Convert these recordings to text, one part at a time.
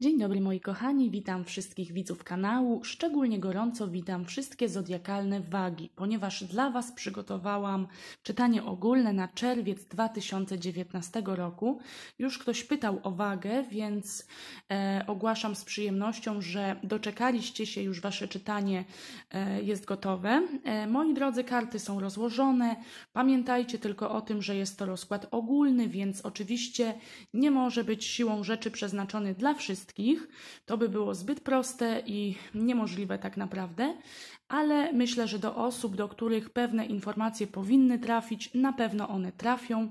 Dzień dobry moi kochani, witam wszystkich widzów kanału. Szczególnie gorąco witam wszystkie zodiakalne wagi, ponieważ dla Was przygotowałam czytanie ogólne na czerwiec 2019 roku. Już ktoś pytał o wagę, więc e, ogłaszam z przyjemnością, że doczekaliście się, już Wasze czytanie e, jest gotowe. E, moi drodzy, karty są rozłożone. Pamiętajcie tylko o tym, że jest to rozkład ogólny, więc oczywiście nie może być siłą rzeczy przeznaczony dla wszystkich wszystkich. To by było zbyt proste i niemożliwe tak naprawdę, ale myślę, że do osób, do których pewne informacje powinny trafić, na pewno one trafią.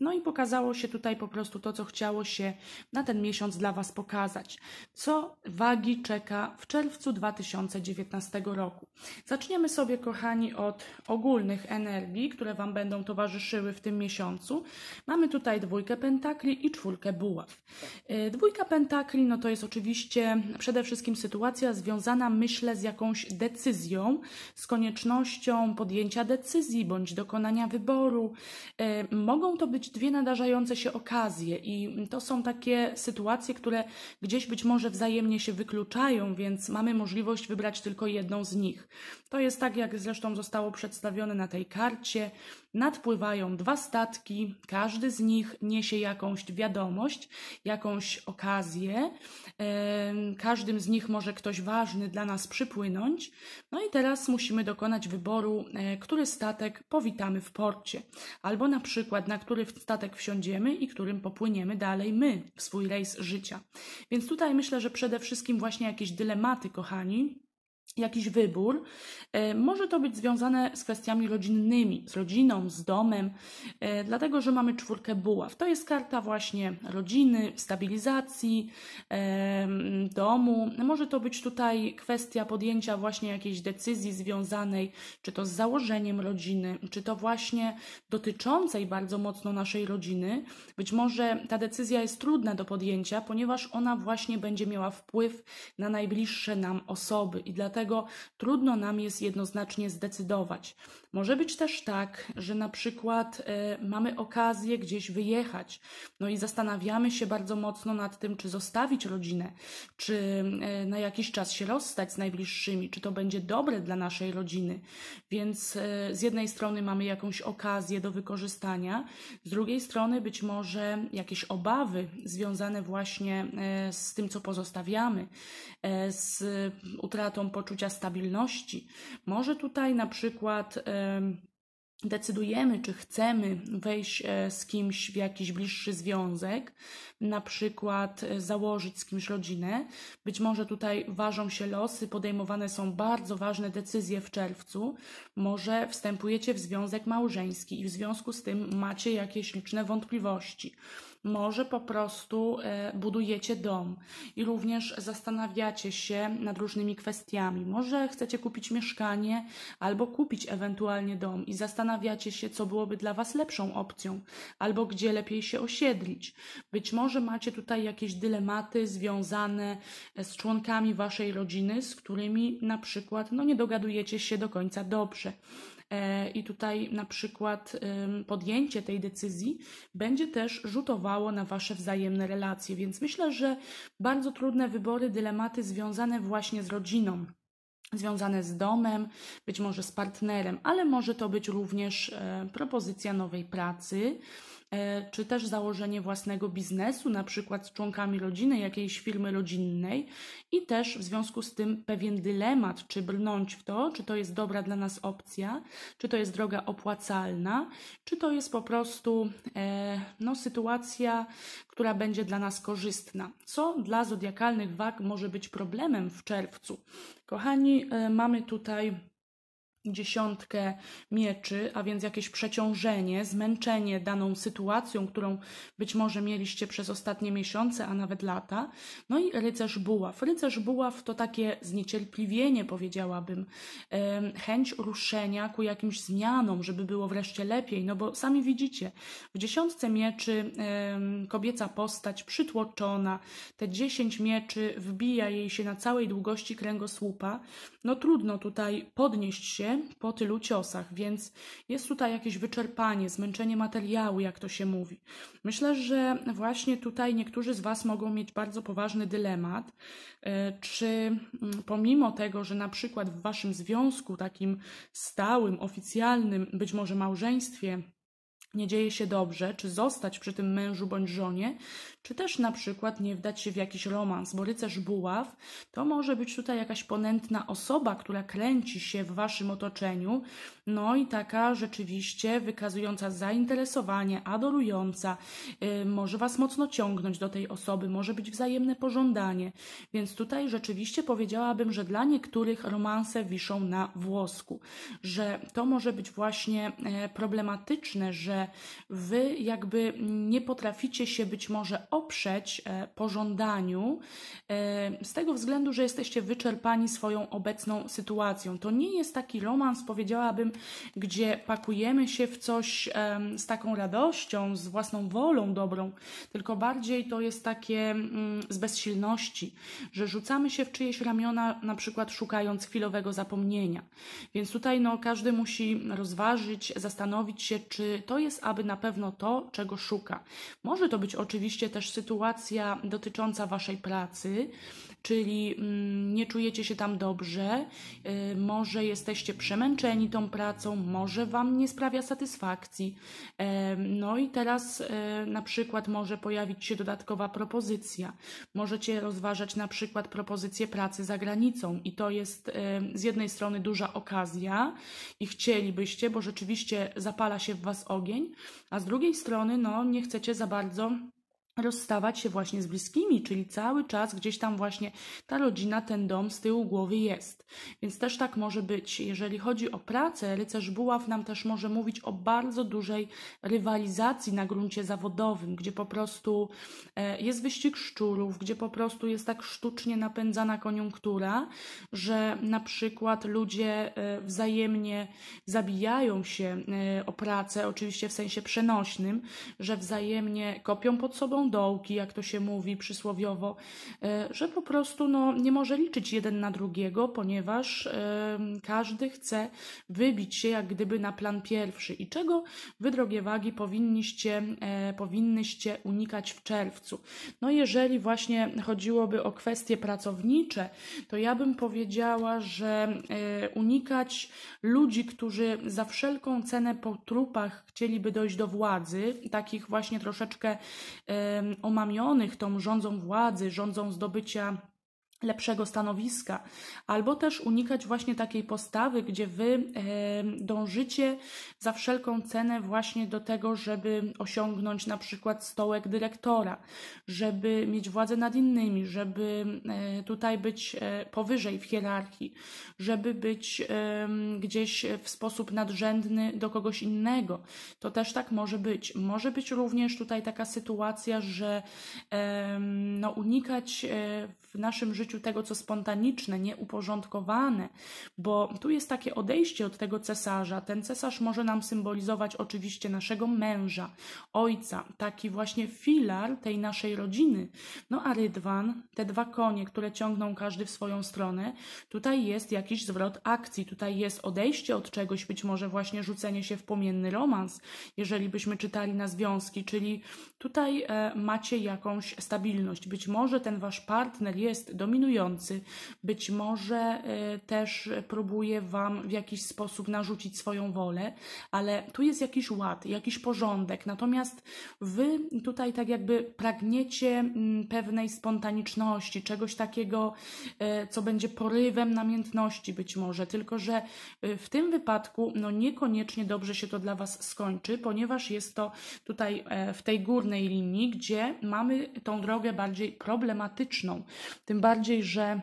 No i pokazało się tutaj po prostu to, co chciało się na ten miesiąc dla Was pokazać. Co wagi czeka w czerwcu 2019 roku? Zaczniemy sobie, kochani, od ogólnych energii, które Wam będą towarzyszyły w tym miesiącu. Mamy tutaj dwójkę pentakli i czwórkę buław. E, dwójka pentakli, no to jest oczywiście przede wszystkim sytuacja związana, myślę, z jakąś decyzją, z koniecznością podjęcia decyzji bądź dokonania wyboru. E, mogą to być dwie nadarzające się okazje, i to są takie sytuacje, które gdzieś być może wzajemnie się wykluczają, więc mamy możliwość wybrać tylko jedną z nich. To jest tak, jak zresztą zostało przedstawione na tej karcie. Nadpływają dwa statki, każdy z nich niesie jakąś wiadomość, jakąś okazję. Każdym z nich może ktoś ważny dla nas przypłynąć. No i teraz musimy dokonać wyboru, e, który statek powitamy w porcie, albo na przykład na który statek wsiądziemy i którym popłyniemy dalej my w swój rejs życia. Więc tutaj myślę, że przede wszystkim właśnie jakieś dylematy, kochani, jakiś wybór. E, może to być związane z kwestiami rodzinnymi, z rodziną, z domem, e, dlatego że mamy czwórkę buław. To jest karta właśnie rodziny, stabilizacji, e, domu. Może to być tutaj kwestia podjęcia właśnie jakiejś decyzji związanej, czy to z założeniem rodziny, czy to właśnie dotyczącej bardzo mocno naszej rodziny. Być może ta decyzja jest trudna do podjęcia, ponieważ ona właśnie będzie miała wpływ na najbliższe nam osoby i dlatego dlatego trudno nam jest jednoznacznie zdecydować. Może być też tak, że na przykład y, mamy okazję gdzieś wyjechać, no i zastanawiamy się bardzo mocno nad tym, czy zostawić rodzinę, czy y, na jakiś czas się rozstać z najbliższymi, czy to będzie dobre dla naszej rodziny. Więc y, z jednej strony mamy jakąś okazję do wykorzystania, z drugiej strony być może jakieś obawy związane właśnie z tym, co pozostawiamy, z utratą poczucia, poczucia stabilności. Może tutaj na przykład decydujemy, czy chcemy wejść e, z kimś w jakiś bliższy związek, na przykład e, założyć z kimś rodzinę. Być może tutaj ważą się losy, podejmowane są bardzo ważne decyzje w czerwcu. Może wstępujecie w związek małżeński i w związku z tym macie jakieś liczne wątpliwości. Może po prostu e, budujecie dom i również zastanawiacie się nad różnymi kwestiami. Może chcecie kupić mieszkanie albo kupić ewentualnie dom i zastanawiacie się, co byłoby dla Was lepszą opcją albo gdzie lepiej się osiedlić. Być może macie tutaj jakieś dylematy związane e, z członkami Waszej rodziny, z którymi na przykład no, nie dogadujecie się do końca dobrze. E, I tutaj na przykład podjęcie tej decyzji będzie też rzutowało na Wasze wzajemne relacje. Więc myślę, że bardzo trudne wybory, dylematy związane właśnie z rodziną związane z domem, być może z partnerem, ale może to być również e, propozycja nowej pracy, E, czy też założenie własnego biznesu, na przykład z członkami rodziny, jakiejś firmy rodzinnej i też w związku z tym pewien dylemat, czy brnąć w to, czy to jest dobra dla nas opcja, czy to jest droga opłacalna, czy to jest po prostu e, no, sytuacja, która będzie dla nas korzystna, co dla zodiakalnych wag może być problemem w czerwcu. Kochani, e, mamy tutaj dziesiątkę mieczy, a więc jakieś przeciążenie, zmęczenie daną sytuacją, którą być może mieliście przez ostatnie miesiące, a nawet lata. No i rycerz buław. Rycerz buław to takie zniecierpliwienie, powiedziałabym, chęć ruszenia ku jakimś zmianom, żeby było wreszcie lepiej, no bo sami widzicie, w dziesiątce mieczy kobieca postać przytłoczona, te dziesięć mieczy wbija jej się na całej długości kręgosłupa. No trudno tutaj podnieść się, po tylu ciosach, więc jest tutaj jakieś wyczerpanie, zmęczenie materiału, jak to się mówi. Myślę, że właśnie tutaj niektórzy z Was mogą mieć bardzo poważny dylemat, e, czy mm, pomimo tego, że na przykład w Waszym związku takim stałym, oficjalnym, być może małżeństwie, nie dzieje się dobrze, czy zostać przy tym mężu bądź żonie, czy też na przykład nie wdać się w jakiś romans, bo rycerz buław to może być tutaj jakaś ponętna osoba, która kręci się w waszym otoczeniu, no i taka rzeczywiście wykazująca zainteresowanie, adorująca, yy, może was mocno ciągnąć do tej osoby, może być wzajemne pożądanie, więc tutaj rzeczywiście powiedziałabym, że dla niektórych romanse wiszą na włosku, że to może być właśnie yy, problematyczne, że wy jakby nie potraficie się być może oprzeć e, pożądaniu e, z tego względu, że jesteście wyczerpani swoją obecną sytuacją. To nie jest taki romans, powiedziałabym, gdzie pakujemy się w coś z taką radością, z własną wolą dobrą, tylko bardziej to jest takie mm, z bezsilności, że rzucamy się w czyjeś ramiona, na przykład szukając chwilowego zapomnienia. Więc tutaj no, każdy musi rozważyć, zastanowić się, czy to jest aby na pewno to, czego szuka. Może to być oczywiście też sytuacja dotycząca waszej pracy, czyli mm, nie czujecie się tam dobrze, y, może jesteście przemęczeni tą pracą, może wam nie sprawia satysfakcji. No i teraz y, na przykład może pojawić się dodatkowa propozycja. Możecie rozważać na przykład propozycję pracy za granicą i to jest y, z jednej strony duża okazja i chcielibyście, bo rzeczywiście zapala się w was ogień, a z drugiej strony no, nie chcecie za bardzo rozstawać się właśnie z bliskimi, czyli cały czas gdzieś tam właśnie ta rodzina, ten dom z tyłu głowy jest. Więc też tak może być. Jeżeli chodzi o pracę, rycerz buław nam też może mówić o bardzo dużej rywalizacji na gruncie zawodowym, gdzie po prostu e, jest wyścig szczurów, gdzie po prostu jest tak sztucznie napędzana koniunktura, że na przykład ludzie e, wzajemnie zabijają się e, o pracę, oczywiście w sensie przenośnym, że wzajemnie kopią pod sobą dołki, jak to się mówi przysłowiowo, e, że po prostu no, nie może liczyć jeden na drugiego, ponieważ e, każdy chce wybić się jak gdyby na plan pierwszy i czego wy drogie wagi powinniście, e, powinnyście unikać w czerwcu. No jeżeli właśnie chodziłoby o kwestie pracownicze, to ja bym powiedziała, że unikać ludzi, którzy za wszelką cenę po trupach chcieliby dojść do władzy, takich właśnie troszeczkę omamionych tą rządzą władzy, rządzą zdobycia lepszego stanowiska, albo też unikać właśnie takiej postawy, gdzie wy dążycie za wszelką cenę właśnie do tego, żeby osiągnąć na przykład stołek dyrektora, żeby mieć władzę nad innymi, żeby e, tutaj być e, powyżej w hierarchii, żeby być gdzieś w sposób nadrzędny do kogoś innego. To też tak może być. Może być również tutaj taka sytuacja, że no, unikać e, w naszym życiu życiu tego, co spontaniczne, nieuporządkowane, bo tu jest takie odejście od tego cesarza. Ten cesarz może nam symbolizować oczywiście naszego męża, ojca, taki właśnie filar tej naszej rodziny. No a rydwan, te dwa konie, które ciągną każdy w swoją stronę, tutaj jest jakiś zwrot akcji, tutaj jest odejście od czegoś, być może właśnie rzucenie się w płomienny romans, jeżeli byśmy czytali na związki, czyli tutaj e, macie jakąś stabilność. Być może ten wasz partner jest dominujący, dominujący, być może e, też próbuje Wam w jakiś sposób narzucić swoją wolę, ale tu jest jakiś ład, jakiś porządek. Natomiast Wy tutaj tak jakby pragniecie mm, pewnej spontaniczności, czegoś takiego, e, co będzie porywem namiętności być może, tylko że e, w tym wypadku no niekoniecznie dobrze się to dla Was skończy, ponieważ jest to tutaj w tej górnej linii, gdzie mamy tą drogę bardziej problematyczną, tym bardziej bardziej, że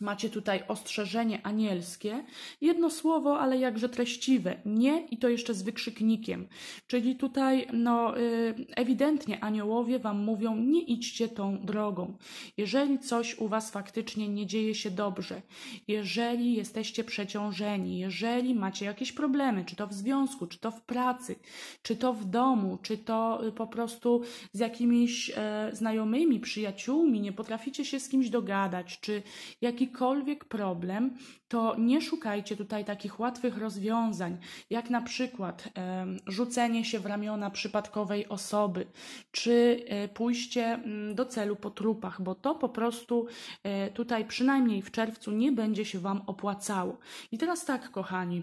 Macie tutaj ostrzeżenie anielskie, jedno słowo, ale jakże treściwe, nie i to jeszcze z wykrzyknikiem. Czyli tutaj no, y, ewidentnie aniołowie Wam mówią, nie idźcie tą drogą. Jeżeli coś u Was faktycznie nie dzieje się dobrze, jeżeli jesteście przeciążeni, jeżeli macie jakieś problemy, czy to w związku, czy to w pracy, czy to w domu, czy to y, po prostu z jakimiś e, znajomymi, przyjaciółmi, nie potraficie się z kimś dogadać, czy jakiś jakikolwiek problem, to nie szukajcie tutaj takich łatwych rozwiązań, jak na przykład rzucenie się w ramiona przypadkowej osoby, czy e, pójście mm, do celu po trupach, bo to po prostu e, tutaj przynajmniej w czerwcu nie będzie się Wam opłacało. I teraz tak, kochani.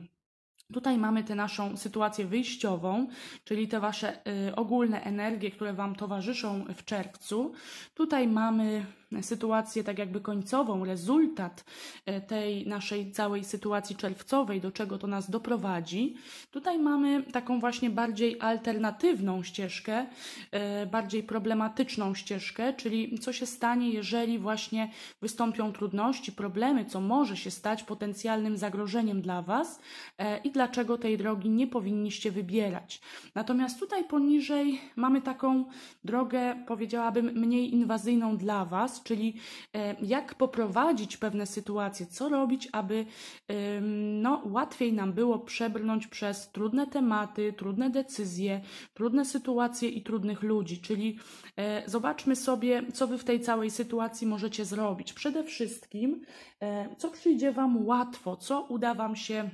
Tutaj mamy tę naszą sytuację wyjściową, czyli te wasze y, ogólne energie, które wam towarzyszą w czerwcu. Tutaj mamy sytuację tak jakby końcową, rezultat e, tej naszej całej sytuacji czerwcowej, do czego to nas doprowadzi, tutaj mamy taką właśnie bardziej alternatywną ścieżkę, e, bardziej problematyczną ścieżkę, czyli co się stanie, jeżeli właśnie wystąpią trudności, problemy, co może się stać potencjalnym zagrożeniem dla Was e, i dlaczego tej drogi nie powinniście wybierać. Natomiast tutaj poniżej mamy taką drogę, powiedziałabym, mniej inwazyjną dla Was, czyli e, jak poprowadzić pewne sytuacje, co robić, aby no, łatwiej nam było przebrnąć przez trudne tematy, trudne decyzje, trudne sytuacje i trudnych ludzi. Czyli e, zobaczmy sobie, co wy w tej całej sytuacji możecie zrobić. Przede wszystkim, e, co przyjdzie wam łatwo, co uda wam się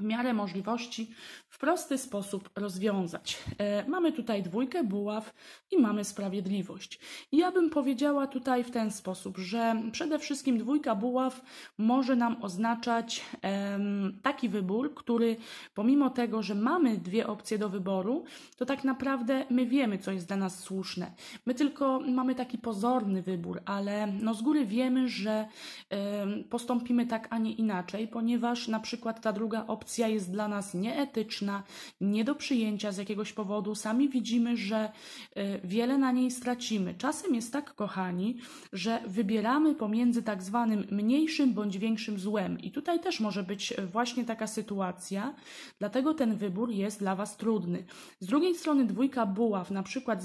w miarę możliwości w prosty sposób rozwiązać. E, mamy tutaj dwójkę buław i mamy sprawiedliwość. I ja bym powiedziała tutaj w ten sposób, że przede wszystkim dwójka buław może nam oznaczać e, taki wybór, który pomimo tego, że mamy dwie opcje do wyboru, to tak naprawdę my wiemy, co jest dla nas słuszne. My tylko mamy taki pozorny wybór, ale no z góry wiemy, że e, postąpimy tak, a nie inaczej, ponieważ na przykład ta druga opcja opcja jest dla nas nieetyczna, nie do przyjęcia z jakiegoś powodu. Sami widzimy, że y, wiele na niej stracimy. Czasem jest tak, kochani, że wybieramy pomiędzy tak zwanym mniejszym bądź większym złem. I tutaj też może być y, właśnie taka sytuacja, dlatego ten wybór jest dla Was trudny. Z drugiej strony dwójka buław, na przykład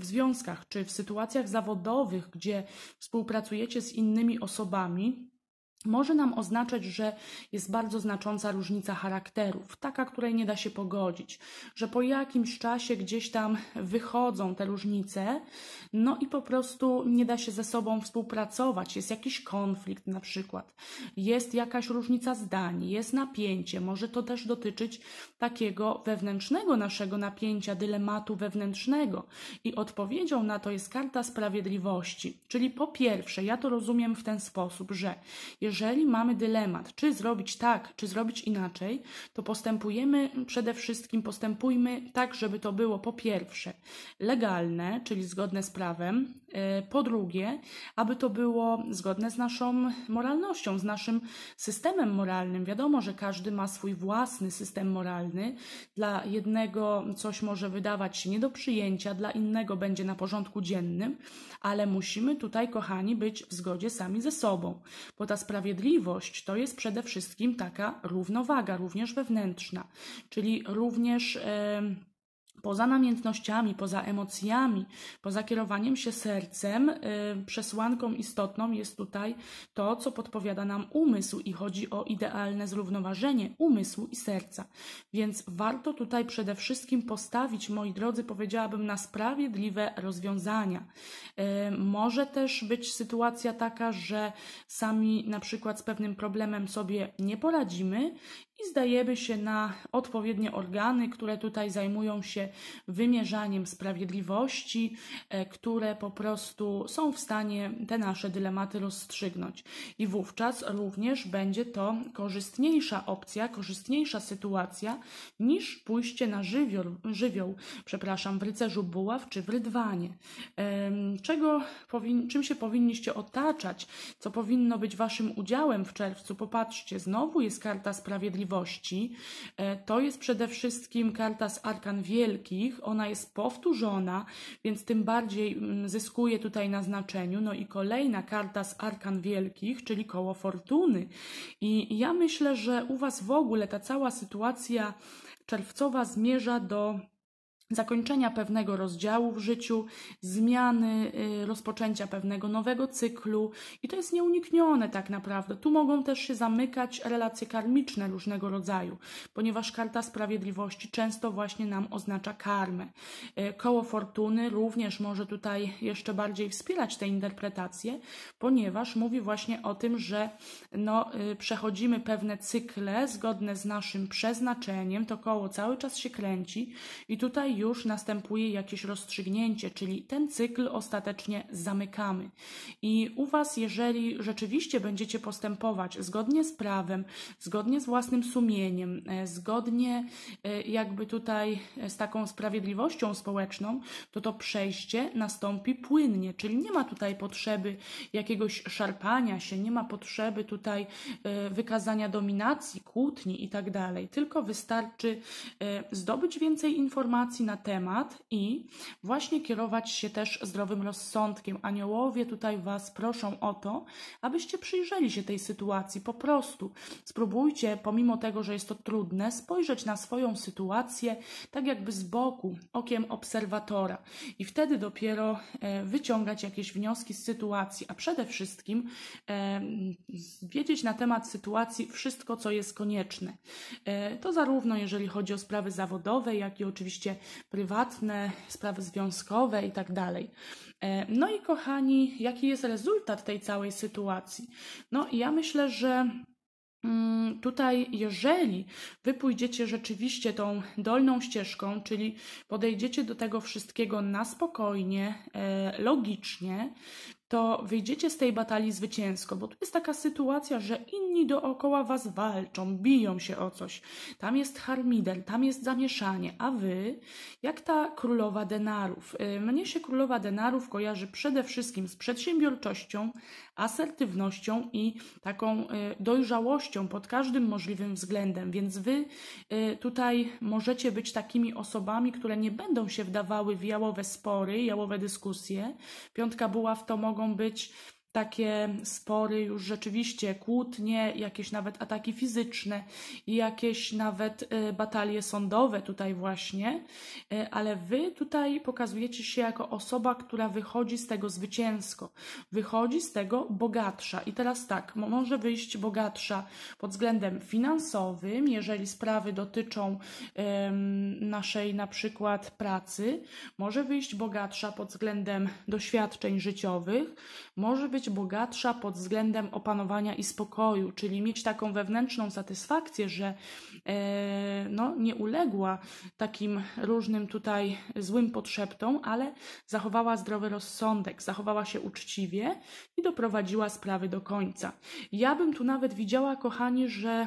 w związkach czy w sytuacjach zawodowych, gdzie współpracujecie z innymi osobami, może nam oznaczać, że jest bardzo znacząca różnica charakterów, taka, której nie da się pogodzić, że po jakimś czasie gdzieś tam wychodzą te różnice, no i po prostu nie da się ze sobą współpracować, jest jakiś konflikt na przykład, jest jakaś różnica zdań, jest napięcie, może to też dotyczyć takiego wewnętrznego naszego napięcia, dylematu wewnętrznego. I odpowiedzią na to jest karta sprawiedliwości, czyli po pierwsze, ja to rozumiem w ten sposób, że jeżeli jeżeli mamy dylemat, czy zrobić tak, czy zrobić inaczej, to postępujemy przede wszystkim, postępujmy tak, żeby to było po pierwsze legalne, czyli zgodne z prawem, Y, po drugie, aby to było zgodne z naszą moralnością, z naszym systemem moralnym. Wiadomo, że każdy ma swój własny system moralny. Dla jednego coś może wydawać się nie do przyjęcia, dla innego będzie na porządku dziennym, ale musimy tutaj, kochani, być w zgodzie sami ze sobą, bo ta sprawiedliwość to jest przede wszystkim taka równowaga, również wewnętrzna, czyli również. Yy, poza namiętnościami, poza emocjami, poza kierowaniem się sercem, y, przesłanką istotną jest tutaj to, co podpowiada nam umysł i chodzi o idealne zrównoważenie umysłu i serca. Więc warto tutaj przede wszystkim postawić, moi drodzy, powiedziałabym, na sprawiedliwe rozwiązania. Y, może też być sytuacja taka, że sami na przykład z pewnym problemem sobie nie poradzimy i zdajemy się na odpowiednie organy, które tutaj zajmują się wymierzaniem sprawiedliwości, e, które po prostu są w stanie te nasze dylematy rozstrzygnąć. I wówczas również będzie to korzystniejsza opcja, korzystniejsza sytuacja niż pójście na żywioł, żywioł przepraszam, w rycerzu buław czy w rydwanie. Czego, czym się powinniście otaczać, co powinno być waszym udziałem w czerwcu? Popatrzcie, znowu jest karta sprawiedliwości sprawiedliwości. E, to jest przede wszystkim karta z arkan wielkich. Ona jest powtórzona, więc tym bardziej mm, zyskuje tutaj na znaczeniu. No i kolejna karta z arkan wielkich, czyli koło fortuny. I ja myślę, że u Was w ogóle ta cała sytuacja czerwcowa zmierza do zakończenia pewnego rozdziału w życiu, zmiany, y, rozpoczęcia pewnego nowego cyklu i to jest nieuniknione tak naprawdę. Tu mogą też się zamykać relacje karmiczne różnego rodzaju, ponieważ karta sprawiedliwości często właśnie nam oznacza karmę. Y, koło fortuny również może tutaj jeszcze bardziej wspierać tę interpretację, ponieważ mówi właśnie o tym, że no, y, przechodzimy pewne cykle zgodne z naszym przeznaczeniem, to koło cały czas się kręci i tutaj już następuje jakieś rozstrzygnięcie, czyli ten cykl ostatecznie zamykamy. I u Was, jeżeli rzeczywiście będziecie postępować zgodnie z prawem, zgodnie z własnym sumieniem, e, zgodnie e, jakby tutaj e, z taką sprawiedliwością społeczną, to to przejście nastąpi płynnie, czyli nie ma tutaj potrzeby jakiegoś szarpania się, nie ma potrzeby tutaj wykazania dominacji, kłótni itd. Tak Tylko wystarczy zdobyć więcej informacji, na temat i właśnie kierować się też zdrowym rozsądkiem. Aniołowie tutaj Was proszą o to, abyście przyjrzeli się tej sytuacji po prostu. Spróbujcie, pomimo tego, że jest to trudne, spojrzeć na swoją sytuację tak jakby z boku, okiem obserwatora i wtedy dopiero e, wyciągać jakieś wnioski z sytuacji, a przede wszystkim e, wiedzieć na temat sytuacji wszystko, co jest konieczne. E, to zarówno jeżeli chodzi o sprawy zawodowe, jak i oczywiście prywatne, sprawy związkowe i tak dalej. E, no i kochani, jaki jest rezultat tej całej sytuacji? No ja myślę, że mm, Tutaj, jeżeli wy pójdziecie rzeczywiście tą dolną ścieżką, czyli podejdziecie do tego wszystkiego na spokojnie, e, logicznie, to wyjdziecie z tej batalii zwycięsko, bo tu jest taka sytuacja, że inni dookoła was walczą, biją się o coś. Tam jest harmider, tam jest zamieszanie, a wy, jak ta królowa denarów. Y, mnie się królowa denarów kojarzy przede wszystkim z przedsiębiorczością, asertywnością i taką e, dojrzałością pod każdym możliwym względem. Więc wy e, tutaj możecie być takimi osobami, które nie będą się wdawały w jałowe spory, jałowe dyskusje. Piątka buław to mogą być takie spory, już rzeczywiście kłótnie, jakieś nawet ataki fizyczne, jakieś nawet y, batalie sądowe tutaj właśnie, y, ale wy tutaj pokazujecie się jako osoba, która wychodzi z tego zwycięsko, wychodzi z tego bogatsza. I teraz tak, może wyjść bogatsza pod względem finansowym, jeżeli sprawy dotyczą um, naszej na przykład pracy, może wyjść bogatsza pod względem doświadczeń życiowych, może być być bogatsza pod względem opanowania i spokoju, czyli mieć taką wewnętrzną satysfakcję, że e, no, nie uległa takim różnym tutaj złym podszeptom, ale zachowała zdrowy rozsądek, zachowała się uczciwie i doprowadziła sprawy do końca. Ja bym tu nawet widziała, kochani, że e,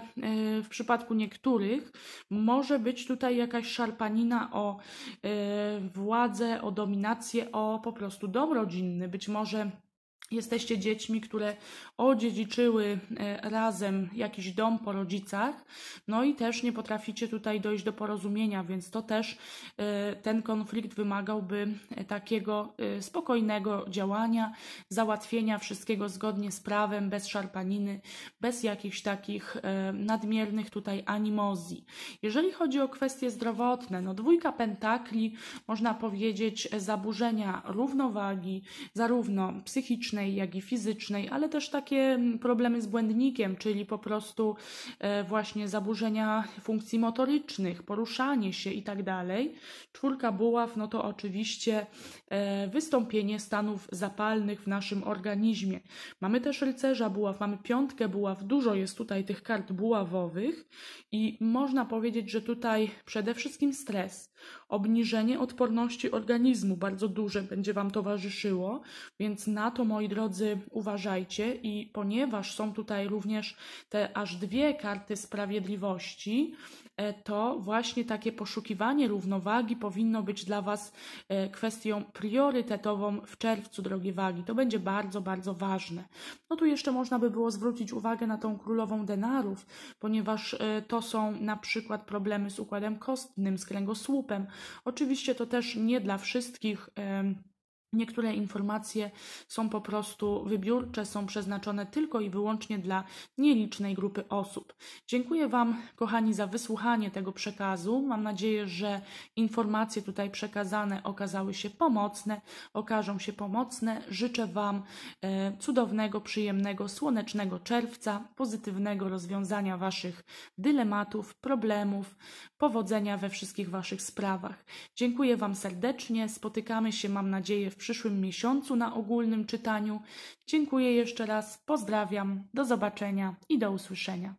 w przypadku niektórych może być tutaj jakaś szarpanina o e, władzę, o dominację, o po prostu dom rodzinny, być może Jesteście dziećmi, które odziedziczyły e, razem jakiś dom po rodzicach, no i też nie potraficie tutaj dojść do porozumienia, więc to też e, ten konflikt wymagałby e, takiego spokojnego działania, załatwienia wszystkiego zgodnie z prawem, bez szarpaniny, bez jakichś takich nadmiernych tutaj animozji. Jeżeli chodzi o kwestie zdrowotne, no dwójka pentakli, można powiedzieć, zaburzenia równowagi, zarówno psychicznej, psychicznej, jak i fizycznej, ale też takie mm, problemy z błędnikiem, czyli po prostu e, właśnie zaburzenia funkcji motorycznych, poruszanie się itd. Tak Czwórka buław, no to oczywiście e, wystąpienie stanów zapalnych w naszym organizmie. Mamy też rycerza buław, mamy piątkę buław, dużo jest tutaj tych kart buławowych i można powiedzieć, że tutaj przede wszystkim stres, obniżenie odporności organizmu bardzo duże będzie Wam towarzyszyło, więc na to moi drodzy, uważajcie i ponieważ są tutaj również te aż dwie karty sprawiedliwości, e, to właśnie takie poszukiwanie równowagi powinno być dla Was e, kwestią priorytetową w czerwcu, drogie wagi. To będzie bardzo, bardzo ważne. No tu jeszcze można by było zwrócić uwagę na tą królową denarów, ponieważ e, to są na przykład problemy z układem kostnym, z kręgosłupem. Oczywiście to też nie dla wszystkich. Yy, Niektóre informacje są po prostu wybiórcze, są przeznaczone tylko i wyłącznie dla nielicznej grupy osób. Dziękuję Wam, kochani, za wysłuchanie tego przekazu. Mam nadzieję, że informacje tutaj przekazane okazały się pomocne, okażą się pomocne. Życzę Wam e, cudownego, przyjemnego, słonecznego czerwca, pozytywnego rozwiązania Waszych dylematów, problemów, powodzenia we wszystkich Waszych sprawach. Dziękuję Wam serdecznie. Spotykamy się, mam nadzieję, w przyszłym miesiącu na ogólnym czytaniu. Dziękuję jeszcze raz, pozdrawiam, do zobaczenia i do usłyszenia.